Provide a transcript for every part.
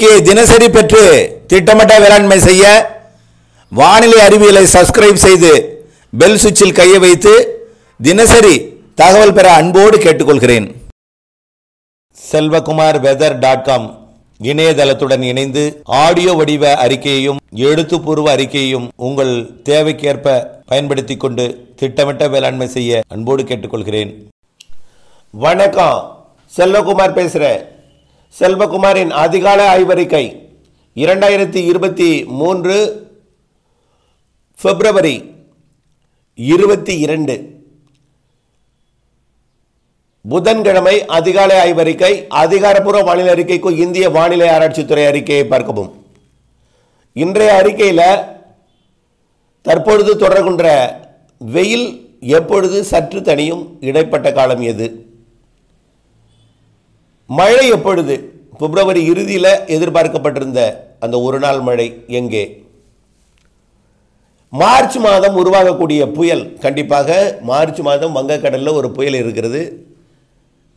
செய்திக்கு தினசரி பெற்று திட்டமிட்ட வேளாண்மை செய்ய வானிலை அறிவியலை சப்ஸ்கிரைப் செய்து பெல் சுவிட்சில் கையை வைத்து தினசரி தகவல் பெற அன்போடு கேட்டுக்கொள்கிறேன் செல்வகுமார் வெதர் டாட் காம் இணையதளத்துடன் இணைந்து ஆடியோ வடிவ அறிக்கையையும் எழுத்துப்பூர்வ அறிக்கையையும் உங்கள் தேவைக்கேற்ப பயன்படுத்தி கொண்டு திட்டமிட்ட வேளாண்மை செய்ய அன்போடு கேட்டுக்கொள்கிறேன் வணக்கம் செல்வகுமார் பேசுகிறேன் செல்வகுமாரின் அதிகால ஆய்வறிக்கை இரண்டாயிரத்தி இருபத்தி மூன்று பிப்ரவரி இருபத்தி இரண்டு புதன்கிழமை அதிகாலை ஆய்வறிக்கை அதிகாரப்பூர்வ வானிலை அறிக்கைக்கும் இந்திய வானிலை ஆராய்ச்சித்துறை அறிக்கையை பார்க்கவும் இன்றைய அறிக்கையில் தற்பொழுது தொடர்கின்ற வெயில் எப்பொழுது சற்று தனியும் இடைப்பட்ட காலம் எது மழை எப்பொழுது பிப்ரவரி இறுதியில் எதிர்பார்க்கப்பட்டிருந்த அந்த ஒரு நாள் மழை எங்கே மார்ச் மாதம் உருவாகக்கூடிய புயல் கண்டிப்பாக மார்ச் மாதம் வங்கக்கடலில் ஒரு புயல் இருக்கிறது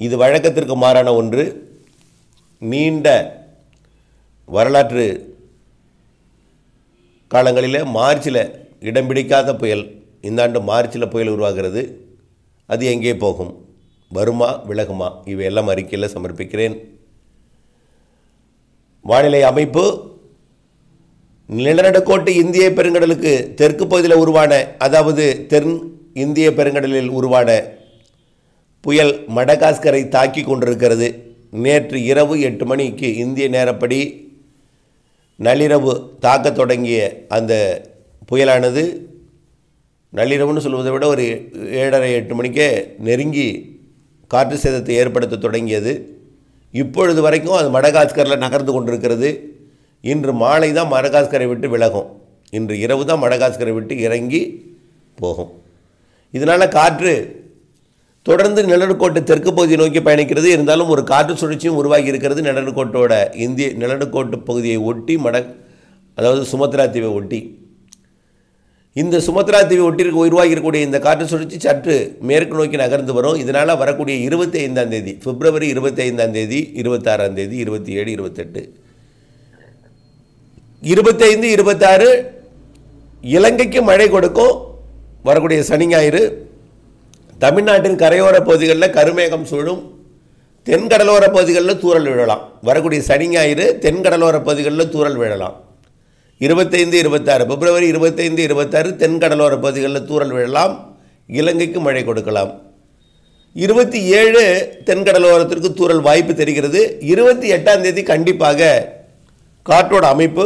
இது வழக்கத்திற்கு மாறான ஒன்று நீண்ட வரலாற்று காலங்களில் மார்ச்சில் இடம் பிடிக்காத புயல் இந்த ஆண்டு மார்ச்சில் புயல் உருவாகிறது அது எங்கே போகும் வருமா விலகுமா இவையெல்லாம் அறிக்கையில் சமர்ப்பிக்கிறேன் வானிலை அமைப்பு நிலநடுக்கோட்டு இந்திய பெருங்கடலுக்கு தெற்கு பகுதியில் உருவான அதாவது தென் இந்திய பெருங்கடலில் உருவான புயல் மடகாஸ்கரை தாக்கி கொண்டிருக்கிறது நேற்று இரவு எட்டு மணிக்கு இந்திய நேரப்படி நள்ளிரவு தாக்க தொடங்கிய அந்த புயலானது நள்ளிரவுன்னு சொல்வதை விட ஒரு ஏழரை எட்டு மணிக்கே நெருங்கி காற்று சேதத்தை ஏற்படுத்த தொடங்கியது இப்பொழுது வரைக்கும் அது மடகாஸ்கரில் நகர்ந்து கொண்டிருக்கிறது இன்று மாலை தான் மடகாஸ்கரை விட்டு விலகும் இன்று இரவு தான் மடகாஸ்கரை விட்டு இறங்கி போகும் இதனால் காற்று தொடர்ந்து நிலநடுக்கோட்டு தெற்கு பகுதியை நோக்கி பயணிக்கிறது இருந்தாலும் ஒரு காற்று சுழற்சியும் உருவாகி இருக்கிறது நிலநடுக்கோட்டோட இந்திய நிலநடுக்கோட்டு பகுதியை ஒட்டி மட அதாவது சுமத்ரா தீவை ஒட்டி இந்த சுமத்ரா தீவை ஒட்டியிருக்க இருக்கக்கூடிய இந்த காற்று சுழற்சி சற்று மேற்கு நோக்கி நகர்ந்து வரும் இதனால் வரக்கூடிய இருபத்தி ஐந்தாம் தேதி பிப்ரவரி இருபத்தி ஐந்தாம் தேதி இருபத்தாறாம் தேதி இருபத்தி ஏழு இருபத்தெட்டு இருபத்தைந்து இருபத்தாறு இலங்கைக்கு மழை கொடுக்கும் வரக்கூடிய சனி ஞாயிறு தமிழ்நாட்டின் கரையோர பகுதிகளில் கருமேகம் சூழும் தென்கடலோர பகுதிகளில் தூரல் விழலாம் வரக்கூடிய சனி ஞாயிறு தென்கடலோர பகுதிகளில் தூரல் விழலாம் இருபத்தைந்து இருபத்தாறு பிப்ரவரி இருபத்தைந்து இருபத்தாறு தென்கடலோர பகுதிகளில் தூரல் விழலாம் இலங்கைக்கு மழை கொடுக்கலாம் இருபத்தி ஏழு தென்கடலோரத்திற்கு தூரல் வாய்ப்பு தெரிகிறது இருபத்தி எட்டாம் தேதி கண்டிப்பாக காற்றோட அமைப்பு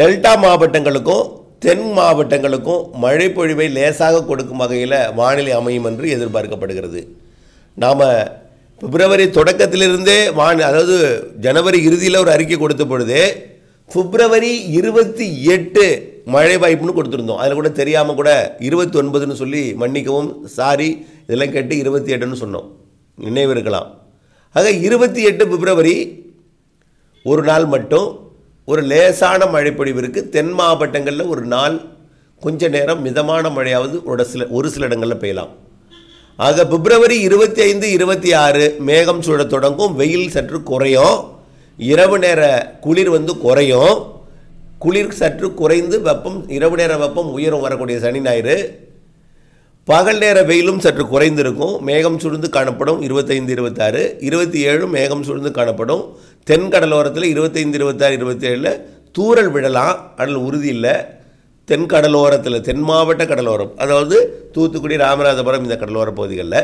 டெல்டா மாவட்டங்களுக்கும் தென் மாவட்டங்களுக்கும் மழை பொழிவை லேசாக கொடுக்கும் வகையில் வானிலை அமையும் என்று எதிர்பார்க்கப்படுகிறது நாம் பிப்ரவரி தொடக்கத்திலிருந்தே வான் அதாவது ஜனவரி இறுதியில் ஒரு அறிக்கை கொடுத்த பொழுதே பிப்ரவரி இருபத்தி எட்டு மழை வாய்ப்புன்னு கொடுத்துருந்தோம் அதில் கூட தெரியாமல் கூட இருபத்தி ஒன்பதுன்னு சொல்லி மன்னிக்கவும் சாரி இதெல்லாம் கேட்டு இருபத்தி எட்டுன்னு சொன்னோம் நினைவு இருக்கலாம் ஆக இருபத்தி எட்டு பிப்ரவரி ஒரு நாள் மட்டும் ஒரு லேசான மழைப்பொழிவு இருக்குது தென் மாவட்டங்களில் ஒரு நாள் கொஞ்ச நேரம் மிதமான மழையாவது ஒரு சில ஒரு சில இடங்களில் பெய்யலாம் ஆக பிப்ரவரி இருபத்தி ஐந்து இருபத்தி ஆறு மேகம் சூழ தொடங்கும் வெயில் சற்று குறையும் இரவு நேர குளிர் வந்து குறையும் குளிர் சற்று குறைந்து வெப்பம் இரவு நேர வெப்பம் உயரும் வரக்கூடிய சனி ஞாயிறு பகல் நேர வெயிலும் சற்று குறைந்திருக்கும் மேகம் சுழ்ந்து காணப்படும் இருபத்தைந்து இருபத்தாறு இருபத்தி ஏழு மேகம் சுழ்ந்து காணப்படும் தென்கடலோரத்தில் இருபத்தைந்து இருபத்தாறு இருபத்தி ஏழில் தூரல் விழலாம் அதில் உறுதி இல்லை தென் கடலோரத்தில் தென் மாவட்ட கடலோரம் அதாவது தூத்துக்குடி ராமநாதபுரம் இந்த கடலோர பகுதிகளில்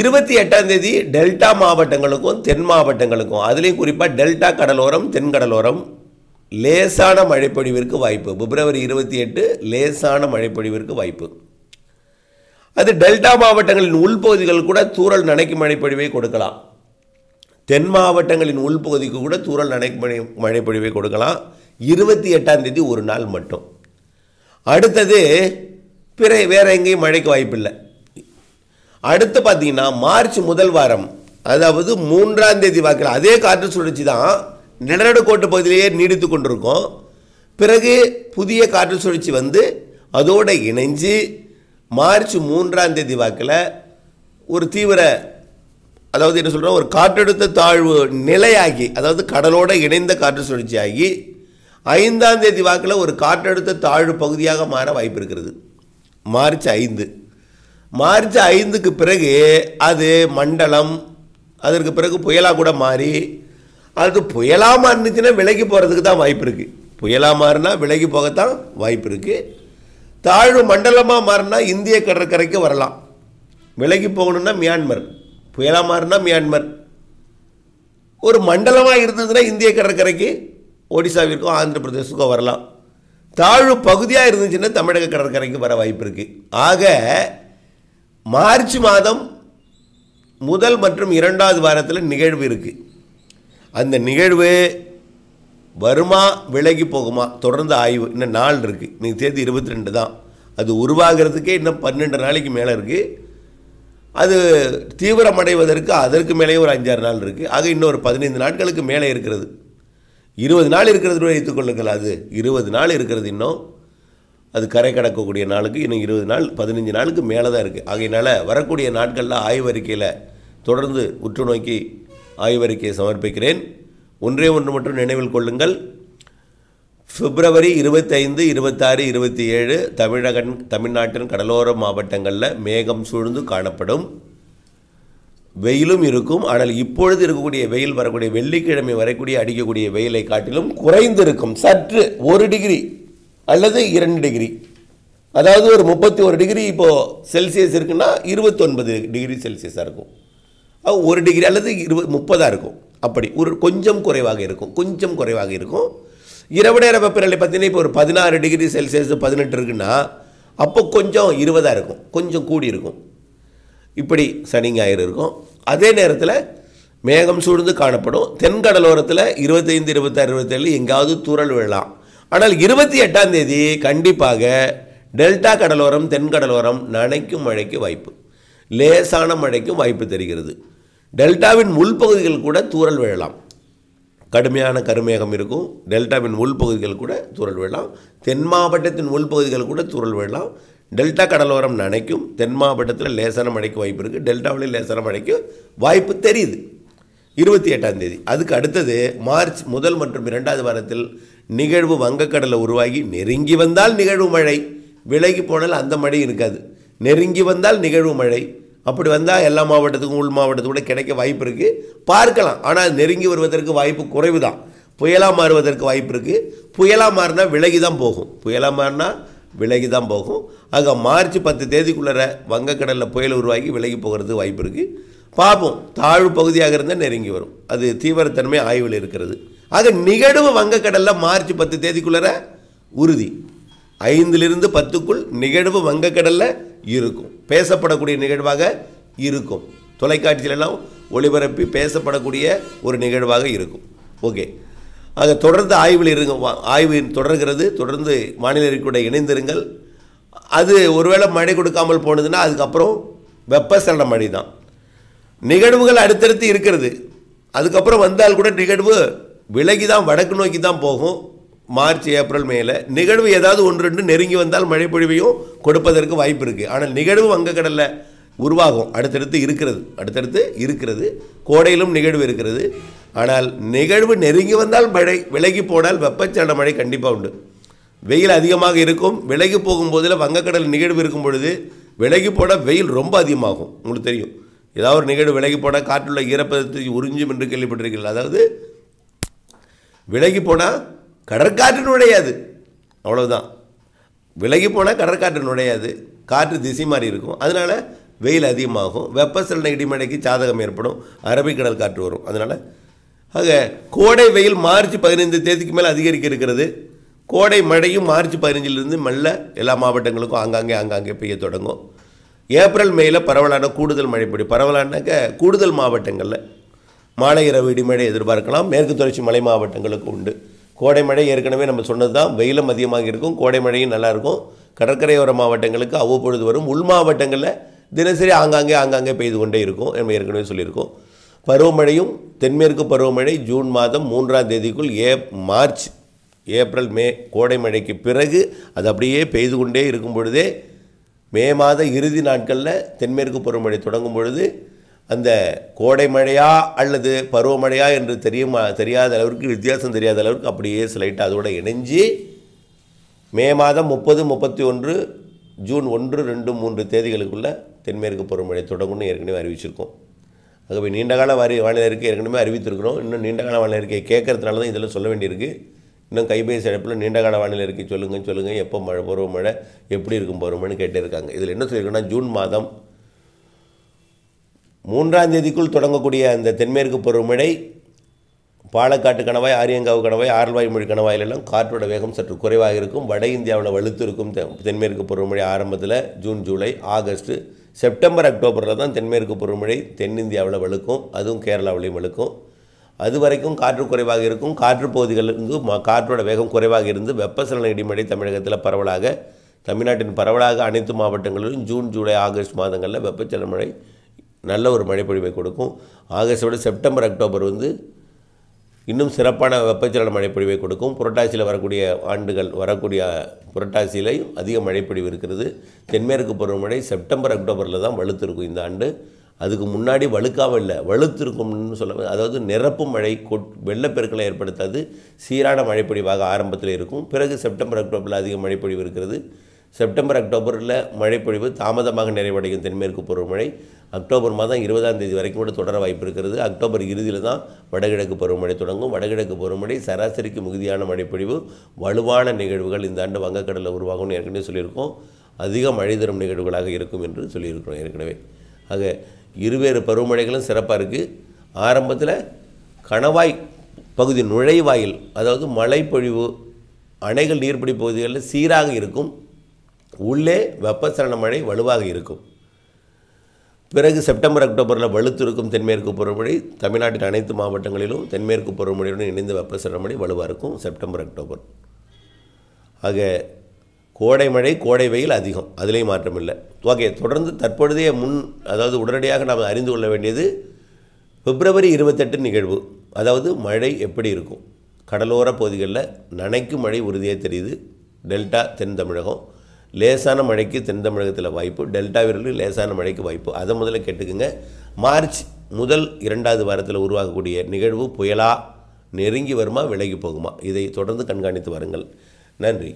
இருபத்தி எட்டாம் தேதி டெல்டா மாவட்டங்களுக்கும் தென் மாவட்டங்களுக்கும் அதுலேயும் குறிப்பாக டெல்டா கடலோரம் தென்கடலோரம் லேசான மழைப்பொழிவிற்கு வாய்ப்பு பிப்ரவரி இருபத்தி எட்டு லேசான மழைப்பொழிவிற்கு வாய்ப்பு அது டெல்டா மாவட்டங்களின் உள்பகுதிகள் கூட தூரல் நனைக்கும் மழைப்பொழிவை கொடுக்கலாம் தென் மாவட்டங்களின் உள்பகுதிக்கு கூட தூரல் நனைக்கும் மழை மழைப்பொழிவை கொடுக்கலாம் இருபத்தி எட்டாம் தேதி ஒரு நாள் மட்டும் அடுத்தது பிற வேறு எங்கேயும் மழைக்கு வாய்ப்பில்லை அடுத்து பார்த்தீங்கன்னா மார்ச் முதல் வாரம் அதாவது மூன்றாம் தேதி வாக்கில் அதே காற்று சுழற்சி தான் நிலநடுக்கோட்டு பகுதியிலேயே நீடித்து கொண்டிருக்கும் பிறகு புதிய காற்று சுழற்சி வந்து அதோடு இணைஞ்சு மார்ச் மூன்றாம் தேதி வாக்கில் ஒரு தீவிர அதாவது என்ன சொல்கிறோம் ஒரு காற்றழுத்த தாழ்வு நிலையாகி அதாவது கடலோடு இணைந்த காற்று சுழற்சியாகி ஐந்தாம் தேதி வாக்கில் ஒரு காற்றழுத்த தாழ்வு பகுதியாக மாற வாய்ப்பு இருக்கிறது மார்ச் ஐந்து மார்ச் ஐந்துக்கு பிறகு அது மண்டலம் அதற்கு பிறகு புயலாக கூட மாறி அது புயலாக மாறினுச்சுன்னா விலகி போகிறதுக்கு தான் வாய்ப்பு இருக்குது புயலாக மாறினா விலகி போகத்தான் வாய்ப்பு இருக்குது தாழ்வு மண்டலமாக மாறினா இந்திய கடற்கரைக்கு வரலாம் விலகி போகணுன்னா மியான்மர் புயலாக மாறினா மியான்மர் ஒரு மண்டலமாக இருந்ததுன்னா இந்திய கடற்கரைக்கு ஒடிசாவிற்கும் ஆந்திர பிரதேசக்கும் வரலாம் தாழ்வு பகுதியாக இருந்துச்சுன்னா தமிழக கடற்கரைக்கு வர வாய்ப்பு இருக்குது ஆக மார்ச் மாதம் முதல் மற்றும் இரண்டாவது வாரத்தில் நிகழ்வு இருக்குது அந்த நிகழ்வு வருமா விலகி போகுமா தொடர்ந்து ஆய்வு இன்னும் நாள் இருக்குது இன்றைக்கி தேதி இருபத்தி ரெண்டு தான் அது உருவாகிறதுக்கே இன்னும் பன்னெண்டு நாளைக்கு மேலே இருக்குது அது தீவிரமடைவதற்கு அதற்கு மேலேயே ஒரு அஞ்சாறு நாள் இருக்குது ஆக இன்னொரு பதினைந்து நாட்களுக்கு மேலே இருக்கிறது இருபது நாள் இருக்கிறது வைத்துக்கொள்ளுங்கள் அது இருபது நாள் இருக்கிறது இன்னும் அது கரை கடக்கக்கூடிய நாளுக்கு இன்னும் இருபது நாள் பதினஞ்சு நாளுக்கு மேலே தான் இருக்குது ஆகையினால் வரக்கூடிய நாட்களில் ஆய்வறிக்கையில் தொடர்ந்து உற்று நோக்கி ஆய்வறிக்கையை சமர்ப்பிக்கிறேன் ஒன்றே ஒன்று மட்டும் நினைவில் கொள்ளுங்கள் பிப்ரவரி இருபத்தைந்து இருபத்தாறு இருபத்தி ஏழு தமிழகன் தமிழ்நாட்டின் கடலோர மாவட்டங்களில் மேகம் சூழ்ந்து காணப்படும் வெயிலும் இருக்கும் ஆனால் இப்பொழுது இருக்கக்கூடிய வெயில் வரக்கூடிய வெள்ளிக்கிழமை வரக்கூடிய அடிக்கக்கூடிய வெயிலை காட்டிலும் குறைந்திருக்கும் சற்று ஒரு டிகிரி அல்லது இரண்டு டிகிரி அதாவது ஒரு முப்பத்தி ஒரு டிகிரி இப்போது செல்சியஸ் இருக்குன்னா இருபத்தொன்பது டிகிரி செல்சியஸாக இருக்கும் ஒரு டிகிரி அல்லது இருபது முப்பதாக இருக்கும் அப்படி ஒரு கொஞ்சம் குறைவாக இருக்கும் கொஞ்சம் குறைவாக இருக்கும் இரவு நேர வெப்பநிலை பார்த்தீங்கன்னா இப்போ ஒரு பதினாறு டிகிரி செல்சியஸ் பதினெட்டு இருக்குன்னா அப்போ கொஞ்சம் இருபதாக இருக்கும் கொஞ்சம் கூடி இருக்கும் இப்படி சனி ஞாயிறு இருக்கும் அதே நேரத்தில் மேகம் சூழ்ந்து காணப்படும் தென்கடலோரத்தில் இருபத்தைந்து இருபத்தாறு இருபத்தேழு எங்கேயாவது துறல் விழலாம் ஆனால் இருபத்தி எட்டாம் தேதி கண்டிப்பாக டெல்டா கடலோரம் தென்கடலோரம் நனைக்கும் மழைக்கு வாய்ப்பு லேசான மழைக்கும் வாய்ப்பு தெரிகிறது டெல்டாவின் உள்பகுதிகள் கூட தூரல் விழலாம் கடுமையான கருமேகம் இருக்கும் டெல்டாவின் உள்பகுதிகள் கூட தூரல் விழலாம் தென் மாவட்டத்தின் உள்பகுதிகள் கூட தூரல் விழலாம் டெல்டா கடலோரம் நனைக்கும் தென் மாவட்டத்தில் லேசான மழைக்கு வாய்ப்பு இருக்குது டெல்டாவிலே லேசான மழைக்கு வாய்ப்பு தெரியுது இருபத்தி எட்டாம் தேதி அதுக்கு அடுத்தது மார்ச் முதல் மற்றும் இரண்டாவது வாரத்தில் நிகழ்வு வங்கக்கடலை உருவாகி நெருங்கி வந்தால் நிகழ்வு மழை விலகி போனால் அந்த மழை இருக்காது நெருங்கி வந்தால் நிகழ்வு மழை அப்படி வந்தால் எல்லா மாவட்டத்துக்கும் உள் மாவட்டத்துக்கும் கூட கிடைக்க வாய்ப்பு இருக்குது பார்க்கலாம் ஆனால் நெருங்கி வருவதற்கு வாய்ப்பு குறைவு தான் புயலாக மாறுவதற்கு வாய்ப்பு இருக்குது புயலாக மாறினா விலகி தான் போகும் புயலாக மாறினா விலகி தான் போகும் ஆக மார்ச் பத்து தேதிக்குள்ளே வங்கக்கடலில் புயல் உருவாகி விலகி போகிறதுக்கு வாய்ப்பு இருக்குது பாபம் தாழ்வு பகுதியாக இருந்தால் நெருங்கி வரும் அது தீவிரத்தன்மை ஆய்வில் இருக்கிறது ஆக நிகழ்வு வங்கக்கடலில் மார்ச் பத்து தேதிக்குள்ளே உறுதி ஐந்திலிருந்து பத்துக்குள் நிகழ்வு வங்கக்கடலில் இருக்கும் பேசப்படக்கூடிய நிகழ்வாக இருக்கும் தொலைக்காட்சியிலெல்லாம் ஒளிபரப்பி பேசப்படக்கூடிய ஒரு நிகழ்வாக இருக்கும் ஓகே ஆக தொடர்ந்து ஆய்வில் இருங்க ஆய்வு தொடர்கிறது தொடர்ந்து வானிலை இணைந்திருங்கள் அது ஒருவேளை மழை கொடுக்காமல் போனதுன்னா அதுக்கப்புறம் வெப்பசலன மழை தான் நிகழ்வுகள் அடுத்தடுத்து இருக்கிறது அதுக்கப்புறம் வந்தால் கூட நிகழ்வு விலகி தான் வடக்கு நோக்கி தான் போகும் மார்ச் ஏப்ரல் மேல நிகழ்வு ஏதாவது ஒன்று ரெண்டு நெருங்கி வந்தால் மழைப்பொழிவையும் கொடுப்பதற்கு வாய்ப்பு இருக்குது ஆனால் நிகழ்வு வங்கக்கடலில் உருவாகும் அடுத்தடுத்து இருக்கிறது அடுத்தடுத்து இருக்கிறது கோடையிலும் நிகழ்வு இருக்கிறது ஆனால் நிகழ்வு நெருங்கி வந்தால் மழை விலகி போனால் வெப்பச்சலன மழை கண்டிப்பாக உண்டு வெயில் அதிகமாக இருக்கும் விலகி போகும்போதில் வங்கக்கடல் நிகழ்வு இருக்கும் பொழுது விலகி போட வெயில் ரொம்ப அதிகமாகும் உங்களுக்கு தெரியும் ஏதாவது ஒரு நிகழ்வு விலகி போனால் காற்றுள்ள ஈரப்பதத்தை உறிஞ்சும் என்று கேள்விப்பட்டிருக்கீர்கள் அதாவது விலகி போனால் கடற்காற்று நுழையாது அவ்வளோதான் விலகி போனால் கடற்காற்று நுழையாது காற்று திசை மாறி இருக்கும் அதனால் வெயில் அதிகமாகும் வெப்பசலன இடிமடைக்கு சாதகம் ஏற்படும் அரபிக்கடல் காற்று வரும் அதனால் ஆக கோடை வெயில் மார்ச் பதினைந்து தேதிக்கு மேலே அதிகரிக்க இருக்கிறது கோடை மழையும் மார்ச் பதினஞ்சிலிருந்து மெல்ல எல்லா மாவட்டங்களுக்கும் ஆங்காங்கே ஆங்காங்கே பெய்ய தொடங்கும் ஏப்ரல் மேயில் பரவலான கூடுதல் மழை பொழிவு பரவலானாக்க கூடுதல் மாவட்டங்களில் மாலை இரவு இடிமழை எதிர்பார்க்கலாம் மேற்கு தொடர்ச்சி மலை மாவட்டங்களுக்கு உண்டு கோடை மழை ஏற்கனவே நம்ம சொன்னது தான் வெயிலும் அதிகமாக இருக்கும் கோடை மழையும் நல்லாயிருக்கும் கடற்கரையோர மாவட்டங்களுக்கு அவ்வப்பொழுது வரும் உள் மாவட்டங்களில் தினசரி ஆங்காங்கே ஆங்காங்கே பெய்து கொண்டே இருக்கும் நம்ம ஏற்கனவே சொல்லியிருக்கோம் பருவமழையும் தென்மேற்கு பருவமழை ஜூன் மாதம் மூன்றாம் தேதிக்குள் ஏ மார்ச் ஏப்ரல் மே கோடை மழைக்கு பிறகு அது அப்படியே பெய்து கொண்டே இருக்கும் பொழுதே மே மாத இறுதி நாட்களில் தென்மேற்கு பருவமழை தொடங்கும் பொழுது அந்த கோடை மழையா அல்லது பருவமழையா என்று தெரியும் தெரியாத அளவிற்கு வித்தியாசம் தெரியாத அளவுக்கு அப்படியே ஸ்லைட்டாக அதோடு இணைஞ்சு மே மாதம் முப்பது முப்பத்தி ஒன்று ஜூன் ஒன்று ரெண்டு மூன்று தேதிகளுக்குள்ளே தென்மேற்கு பருவமழை தொடங்கும்னு ஏற்கனவே அறிவிச்சிருக்கோம் ஆகவே நீண்டகால வாரி வானிலை அறிக்கை ஏற்கனவே அறிவித்திருக்கிறோம் இன்னும் நீண்டகால வானிலை இருக்கையை கேட்கறதுனால தான் இதெல்லாம் சொல்ல வேண்டியிருக்கு இன்னும் கைபேசி அழைப்பில் நீண்டகால வானிலை இருக்கு சொல்லுங்கள் சொல்லுங்கள் எப்போ மழை பருவ மழை எப்படி இருக்கும் பருவமழைன்னு கேட்டிருக்காங்க இதில் என்ன சொல்லியிருக்கோன்னா ஜூன் மாதம் மூன்றாம் தேதிக்குள் தொடங்கக்கூடிய அந்த தென்மேற்கு பருவமழை பாலக்காட்டு கணவாய் ஆரியங்காவு கணவாய் ஆரல்வாய் மொழி கணவாயிலெல்லாம் காற்றோட வேகம் சற்று குறைவாக இருக்கும் வட இந்தியாவில் வலுத்து இருக்கும் தென்மேற்கு பருவமழை ஆரம்பத்தில் ஜூன் ஜூலை ஆகஸ்ட்டு செப்டம்பர் அக்டோபரில் தான் தென்மேற்கு பருவமழை தென்னிந்தியாவில் வலுக்கும் அதுவும் கேரளாவிலையும் வலுக்கும் அது வரைக்கும் காற்று குறைவாக இருக்கும் காற்று பகுதிகளிலிருந்து காற்றோட வேகம் குறைவாக இருந்து வெப்பசலன இடிமழை தமிழகத்தில் பரவலாக தமிழ்நாட்டின் பரவலாக அனைத்து மாவட்டங்களிலும் ஜூன் ஜூலை ஆகஸ்ட் மாதங்களில் வெப்பச்சலன மழை நல்ல ஒரு மழைப்பொழிவை கொடுக்கும் ஆகஸ்டோட செப்டம்பர் அக்டோபர் வந்து இன்னும் சிறப்பான வெப்பச்சலன மழைப்பொழிவை கொடுக்கும் புரட்டாசியில் வரக்கூடிய ஆண்டுகள் வரக்கூடிய புரட்டாசியிலையும் அதிக மழைப்பொழிவு இருக்கிறது தென்மேற்கு பருவமழை செப்டம்பர் அக்டோபரில் தான் வலுத்திருக்கும் இந்த ஆண்டு அதுக்கு முன்னாடி வழுக்காமல் இல்லை வழுத்திருக்கும்னு சொல்ல அதாவது நிரப்பு மழை கொட் வெள்ளப்பெருக்களை ஏற்படுத்தாது சீரான மழைப்பொழிவாக ஆரம்பத்தில் இருக்கும் பிறகு செப்டம்பர் அக்டோபரில் அதிக மழைப்பொழிவு இருக்கிறது செப்டம்பர் அக்டோபரில் மழைப்பொழிவு தாமதமாக நிறைவடையும் தென்மேற்கு பருவமழை அக்டோபர் மாதம் இருபதாம் தேதி வரைக்கும் கூட தொடர வாய்ப்பு இருக்கிறது அக்டோபர் இறுதியில் தான் வடகிழக்கு பருவமழை தொடங்கும் வடகிழக்கு பருவமழை சராசரிக்கு மிகுதியான மழைப்பொழிவு வலுவான நிகழ்வுகள் இந்த ஆண்டு வங்கக்கடலில் உருவாகும்னு ஏற்கனவே சொல்லியிருக்கோம் அதிக மழை தரும் நிகழ்வுகளாக இருக்கும் என்று சொல்லியிருக்கிறோம் ஏற்கனவே ஆக இருவேறு பருவமழைகளும் சிறப்பாக இருக்குது ஆரம்பத்தில் கணவாய் பகுதி நுழைவாயில் அதாவது மழைப்பொழிவு அணைகள் நீர்பிடி பகுதிகளில் சீராக இருக்கும் உள்ளே வெப்பசலன மழை வலுவாக இருக்கும் பிறகு செப்டம்பர் அக்டோபரில் வலுத்திருக்கும் தென்மேற்கு பருவமழை தமிழ்நாட்டின் அனைத்து மாவட்டங்களிலும் தென்மேற்கு பருவமழையுடன் இணைந்த வெப்பசலன மழை வலுவாக இருக்கும் செப்டம்பர் அக்டோபர் ஆக கோடை மழை கோடை வெயில் அதிகம் அதுலேயும் மாற்றம் இல்லை ஓகே தொடர்ந்து தற்பொழுதைய முன் அதாவது உடனடியாக நாம் அறிந்து கொள்ள வேண்டியது பிப்ரவரி இருபத்தெட்டு நிகழ்வு அதாவது மழை எப்படி இருக்கும் கடலோர பகுதிகளில் நனைக்கும் மழை உறுதியாக தெரியுது டெல்டா தென் தமிழகம் லேசான மழைக்கு தென் தமிழகத்தில் வாய்ப்பு டெல்டாவிற்கு லேசான மழைக்கு வாய்ப்பு அதை முதல்ல கேட்டுக்குங்க மார்ச் முதல் இரண்டாவது வாரத்தில் உருவாகக்கூடிய நிகழ்வு புயலாக நெருங்கி வருமா விலகி போகுமா இதை தொடர்ந்து கண்காணித்து வாருங்கள் நன்றி